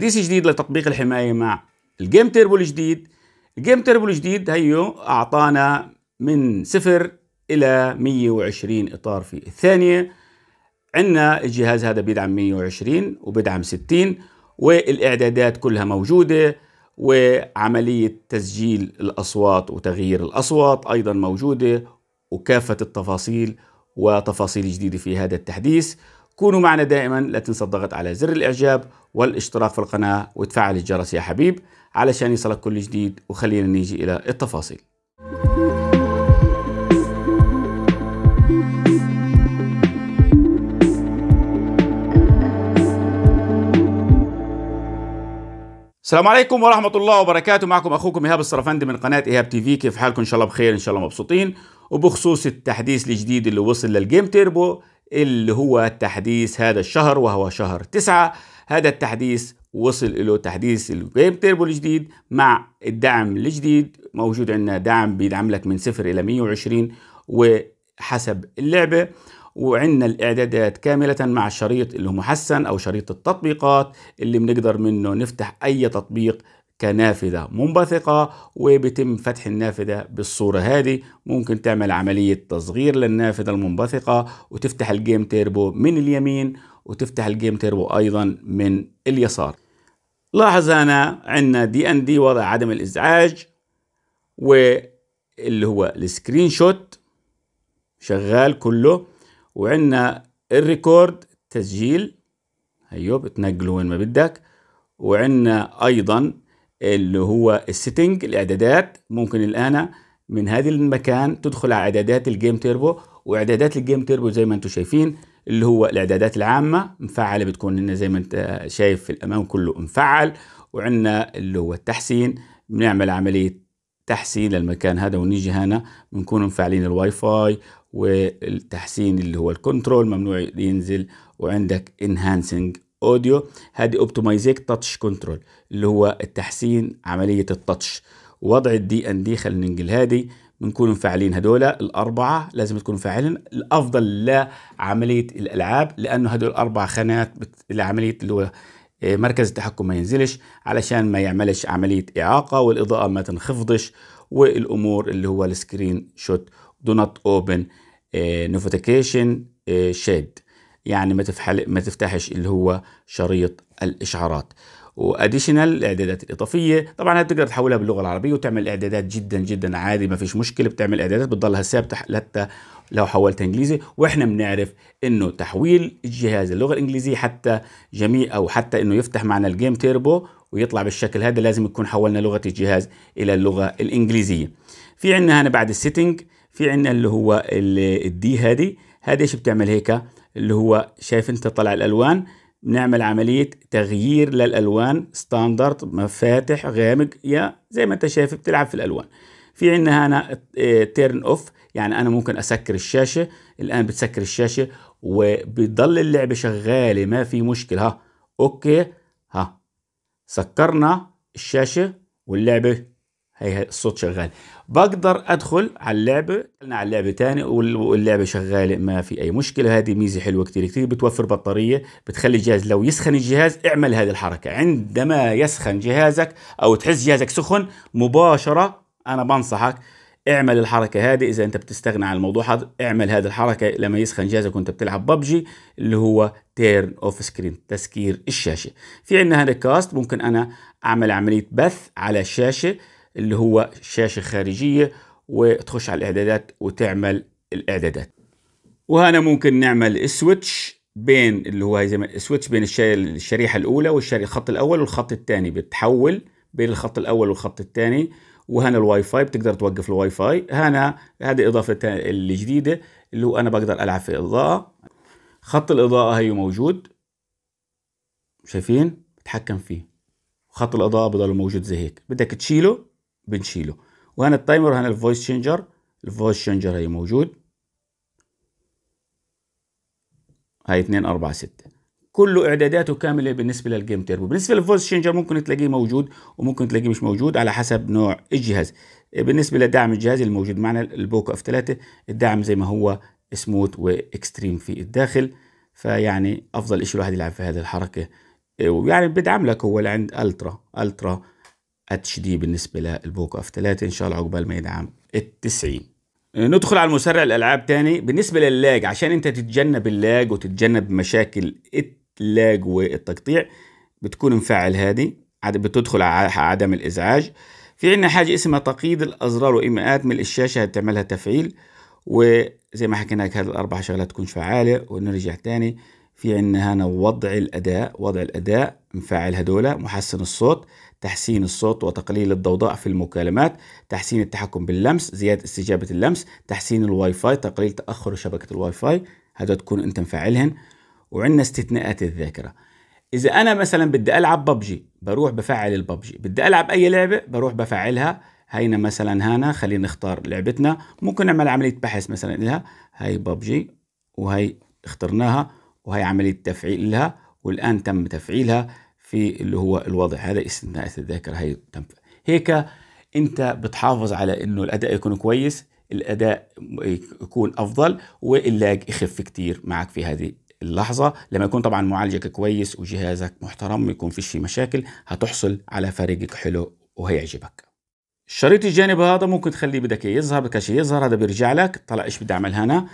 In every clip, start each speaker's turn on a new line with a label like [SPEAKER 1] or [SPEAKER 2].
[SPEAKER 1] تحديث جديد لتطبيق الحماية مع الجيم تيربو الجديد الجيم تيربو الجديد هيو أعطانا من صفر إلى 120 إطار في الثانية عندنا الجهاز هذا بيدعم 120 وبيدعم 60 والإعدادات كلها موجودة وعملية تسجيل الأصوات وتغيير الأصوات أيضا موجودة وكافة التفاصيل وتفاصيل جديدة في هذا التحديث كونوا معنا دائما لا تنسى الضغط على زر الإعجاب والاشتراك في القناة وتفعل الجرس يا حبيب علشان يصلك كل جديد وخلينا نيجي إلى التفاصيل السلام عليكم ورحمة الله وبركاته معكم أخوكم إيهاب الصرفندي من قناة إيهاب تي في كيف حالكم إن شاء الله بخير إن شاء الله مبسوطين وبخصوص التحديث الجديد اللي وصل للجيم تيربو اللي هو تحديث هذا الشهر وهو شهر تسعة هذا التحديث وصل له تحديث الجيم تيربو الجديد مع الدعم الجديد موجود عندنا دعم بيدعم لك من صفر إلى 120 وحسب اللعبة وعندنا الاعدادات كاملة مع الشريط اللي هو محسن او شريط التطبيقات اللي بنقدر منه نفتح اي تطبيق كنافذة منبثقة وبيتم فتح النافذة بالصورة هذه ممكن تعمل عملية تصغير للنافذة المنبثقة وتفتح الجيم تيربو من اليمين وتفتح الجيم تيربو أيضا من اليسار لاحظ هنا عندنا دي ان دي وضع عدم الازعاج واللي هو السكرين شوت شغال كله وعندنا الريكورد تسجيل ايوه بتنقله وين ما بدك وعندنا ايضا اللي هو السيتنج الاعدادات ممكن الان من هذا المكان تدخل على اعدادات الجيم تيربو واعدادات الجيم تيربو زي ما انتم شايفين اللي هو الاعدادات العامه مفعله بتكون لنا زي ما انت شايف في الامام كله مفعل وعندنا اللي هو التحسين بنعمل عمليه تحسين للمكان هذا ونيجي هنا بنكون مفعلين الواي فاي والتحسين اللي هو الكنترول ممنوع ينزل وعندك انهانسنج اوديو هذه اوبتمايزيك تاتش كنترول اللي هو التحسين عمليه التاتش وضع الدي ان دي خلينا ننقل هذه بنكون مفعلين هدول الأربعة لازم تكون مفعلين الأفضل لعملية الألعاب لأنه هدول الأربع خانات لعملية اللي هو آه، مركز التحكم ما ينزلش علشان ما يعملش عملية إعاقة والإضاءة ما تنخفضش والأمور اللي هو السكرين شوت دو نوت أوبن نوتيفيكيشن شيد يعني ما تفحل ما تفتحش اللي هو شريط الاشعارات واديشنال الاعدادات الاضافيه طبعا بتقدر تحولها باللغه العربيه وتعمل اعدادات جدا جدا عادي ما فيش مشكله بتعمل اعدادات بتضلها ثابته حتى لو حولتها انجليزي واحنا بنعرف انه تحويل الجهاز اللغه الانجليزيه حتى جميع او حتى انه يفتح معنا الجيم تيربو ويطلع بالشكل هذا لازم يكون حولنا لغه الجهاز الى اللغه الانجليزيه في عندنا هنا بعد السيتنج في عندنا اللي هو الدي هذه هذه ايش بتعمل هيك اللي هو شايف انت طلع الالوان بنعمل عملية تغيير للألوان ستاندرد مفاتح غامق يا زي ما أنت شايف بتلعب في الألوان في عندنا هنا تيرن آه، أوف يعني أنا ممكن أسكر الشاشة الآن بتسكر الشاشة وبتضل اللعبة شغالة ما في مشكلة ها أوكي ها سكرنا الشاشة واللعبة هي الصوت شغال بقدر ادخل على اللعبه على اللعبه تاني واللعبه شغاله ما في اي مشكله هذه ميزه حلوه كثير كثير بتوفر بطاريه بتخلي الجهاز لو يسخن الجهاز اعمل هذه الحركه عندما يسخن جهازك او تحس جهازك سخن مباشره انا بنصحك اعمل الحركة هذه إذا أنت بتستغنى عن الموضوع هذا اعمل هذه الحركة لما يسخن جهازك وأنت بتلعب ببجي اللي هو تيرن أوف سكرين تسكير الشاشة في عندنا هذا كاست ممكن أنا أعمل عملية بث على الشاشة اللي هو الشاشه الخارجيه وتخش على الاعدادات وتعمل الاعدادات وهنا ممكن نعمل سويتش بين اللي هو زي ما سويتش بين الشريحه الاولى والشريحه الخط الاول والخط الثاني بتحول بين الخط الاول والخط الثاني وهنا الواي فاي بتقدر توقف الواي فاي هنا هذه اضافه الجديده اللي هو انا بقدر العب في الاضاءه خط الاضاءه هي موجود شايفين بتحكم فيه خط الاضاءه بضل موجود زي هيك بدك تشيله بنشيله وهنا التايمر هنا الفويس شينجر الفويس شينجر هي موجود هاي 2 4 6 كله اعداداته كامله بالنسبه للجيم تيربو بالنسبه للفويس شينجر ممكن تلاقيه موجود وممكن تلاقيه مش موجود على حسب نوع الجهاز بالنسبه لدعم الجهاز الموجود معنا البوكو اف 3 الدعم زي ما هو سموث واكستريم في الداخل فيعني افضل شيء الواحد يلعب في هذه الحركه ويعني بدعم لك هو اللي عند الترا الترا اتش دي بالنسبه للبوك اوف 3 ان شاء الله عقبال ما يدعم ال 90 آه، ندخل على المسرع الالعاب تاني بالنسبه لللاج عشان انت تتجنب اللاج وتتجنب مشاكل اللاج والتقطيع بتكون مفعل هذه بتدخل على عدم الازعاج في عندنا حاجه اسمها تقييد الازرار وايماءات من الشاشه بتعملها تفعيل وزي ما حكينا لك هذه الاربع شغلات تكون فعاله ونرجع تاني في عندنا هنا وضع الأداء وضع الأداء نفعل هدول محسن الصوت تحسين الصوت وتقليل الضوضاء في المكالمات تحسين التحكم باللمس زيادة استجابة اللمس تحسين الواي فاي تقليل تأخر شبكة الواي فاي هذا تكون أنت مفعلهن وعندنا استثناءات الذاكرة إذا أنا مثلا بدي ألعب ببجي بروح بفعل الببجي بدي ألعب أي لعبة بروح بفعلها هينا مثلا هنا خلينا نختار لعبتنا ممكن نعمل عملية بحث مثلا لها هاي ببجي وهي اخترناها وهي عملية تفعيلها والآن تم تفعيلها في اللي هو الوضع هذا استثناء الذاكرة هي تم هيك أنت بتحافظ على إنه الأداء يكون كويس الأداء يكون أفضل واللاج يخف كتير معك في هذه اللحظة لما يكون طبعا معالجك كويس وجهازك محترم يكون فيش في مشاكل هتحصل على فريقك حلو وهيعجبك الشريط الجانبي هذا ممكن تخليه بدك يظهر بدك يظهر هذا بيرجع لك طلع ايش بدي اعمل هنا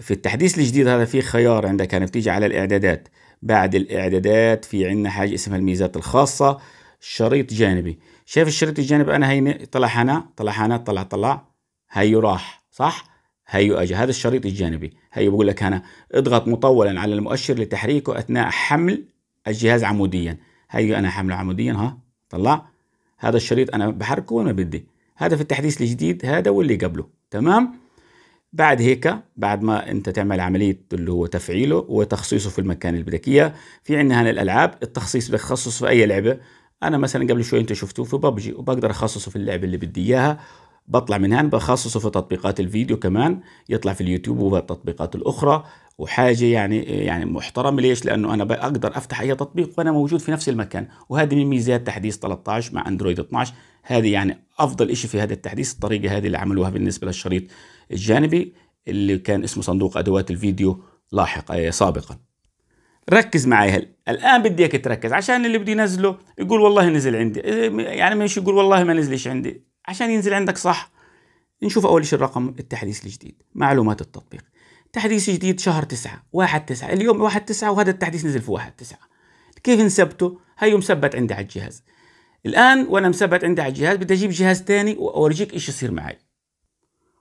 [SPEAKER 1] في التحديث الجديد هذا في خيار عندك كان يعني بتيجي على الاعدادات بعد الاعدادات في عندنا حاجه اسمها الميزات الخاصه شريط جانبي شايف الشريط الجانبي انا هي طلع هنا طلع هنا طلع طلع هيو راح صح هيو اجى هذا الشريط الجانبي هيو بقول لك هنا اضغط مطولا على المؤشر لتحريكه اثناء حمل الجهاز عموديا هيو انا حمله عموديا ها طلع هذا الشريط انا بحركه وين ما بدي هذا في التحديث الجديد هذا واللي قبله تمام بعد هيك بعد ما انت تعمل عمليه اللي هو تفعيله وتخصيصه في المكان اللي بدك اياه في عندنا هنا الالعاب التخصيص بدك تخصص في اي لعبه انا مثلا قبل شوي انت شفتوه في ببجي وبقدر اخصصه في اللعبه اللي بدي اياها بطلع من هنا بخصصه في تطبيقات الفيديو كمان يطلع في اليوتيوب وفي التطبيقات الاخرى وحاجه يعني يعني محترمه ليش؟ لانه انا بقدر افتح اي تطبيق وانا موجود في نفس المكان وهذه من ميزات تحديث 13 مع اندرويد 12 هذه يعني افضل شيء في هذا التحديث الطريقه هذه اللي عملوها بالنسبه للشريط الجانبي اللي كان اسمه صندوق ادوات الفيديو لاحقا آه، سابقا. ركز معي هل الان بدي اياك تركز عشان اللي بده ينزله يقول والله نزل عندي آه، يعني مش يقول والله ما نزلش عندي عشان ينزل عندك صح نشوف أول شيء الرقم التحديث الجديد معلومات التطبيق تحديث جديد شهر 9 1 9 اليوم 1 9 وهذا التحديث نزل في 1 9 كيف نثبته هيو مثبت عندي على الجهاز الآن وأنا مثبت عندي على الجهاز بدي أجيب جهاز ثاني وأورجيك إيش يصير معي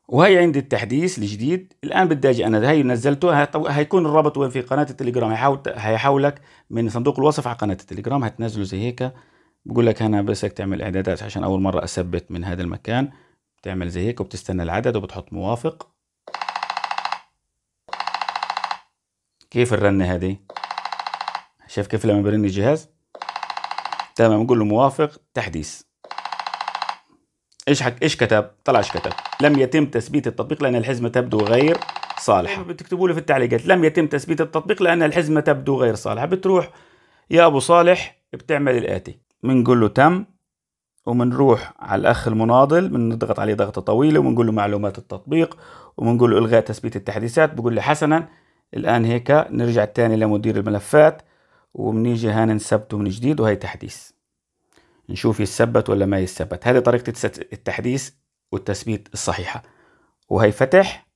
[SPEAKER 1] وهي عندي التحديث الجديد الان بدي اجي انا هي نزلته هيكون الرابط وين في قناه التليجرام هيحاول هيحولك من صندوق الوصف على قناه التليجرام هتنزله زي هيك بقول لك انا بس تعمل اعدادات عشان اول مره اثبت من هذا المكان بتعمل زي هيك وبتستنى العدد وبتحط موافق كيف الرنه هذه شايف كيف لما برن الجهاز تمام بقول له موافق تحديث ايش حك... ايش كتب طلع ايش كتب لم يتم تثبيت التطبيق لان الحزمه تبدو غير صالحه طيب، بتكتبوا لي في التعليقات لم يتم تثبيت التطبيق لان الحزمه تبدو غير صالحه بتروح يا ابو صالح بتعمل الاتي بنقول له تم وبنروح على الاخ المناضل بنضغط عليه ضغطه طويله وبنقول له معلومات التطبيق وبنقول له الغاء تثبيت التحديثات بقول لي حسنا الان هيك نرجع تاني لمدير الملفات وبنيجي هان نثبته من جديد وهي تحديث نشوف يثبت ولا ما يثبت هذه طريقة التحديث والتثبيت الصحيحة وهي فتح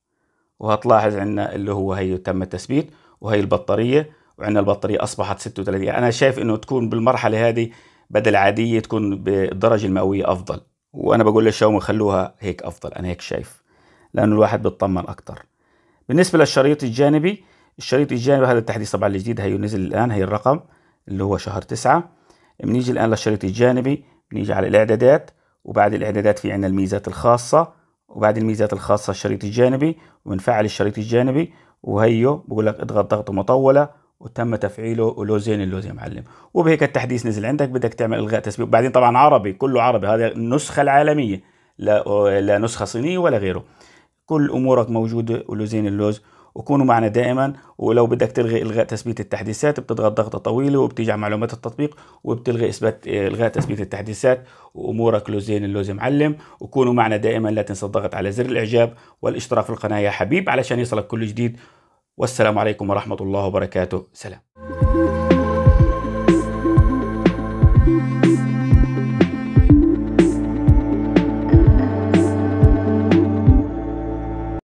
[SPEAKER 1] وهتلاحظ عندنا اللي هو هي تم التثبيت وهي البطارية وعندنا البطارية أصبحت 36 أنا شايف إنه تكون بالمرحلة هذه بدل عاديه تكون بالدرجه المئويه افضل وانا بقول للشاوم خلوها هيك افضل انا هيك شايف لانه الواحد بيطمن اكتر بالنسبه للشريط الجانبي الشريط الجانبي هذا التحديث طبعا الجديد هي نزل الان هي الرقم اللي هو شهر تسعة بنيجي الان للشريط الجانبي بنيجي على الاعدادات وبعد الاعدادات في عنا الميزات الخاصه وبعد الميزات الخاصه الشريط الجانبي وبنفعل الشريط الجانبي وهيو بقول لك اضغط ضغطه مطوله وتم تفعيله ولو زين اللوز يا معلم وبهيك التحديث نزل عندك بدك تعمل الغاء تثبيت وبعدين طبعا عربي كله عربي هذا النسخه العالميه لا, لا نسخه صينيه ولا غيره كل امورك موجوده ولو زين اللوز وكونوا معنا دائما ولو بدك تلغي الغاء تثبيت التحديثات بتضغط ضغطه طويله وبتيجي على معلومات التطبيق وبتلغي اثبات الغاء تثبيت التحديثات وامورك لوزين اللوز معلم وكونوا معنا دائما لا تنسى الضغط على زر الاعجاب والاشتراك في القناه يا حبيب علشان يصلك كل جديد والسلام عليكم ورحمة الله وبركاته سلام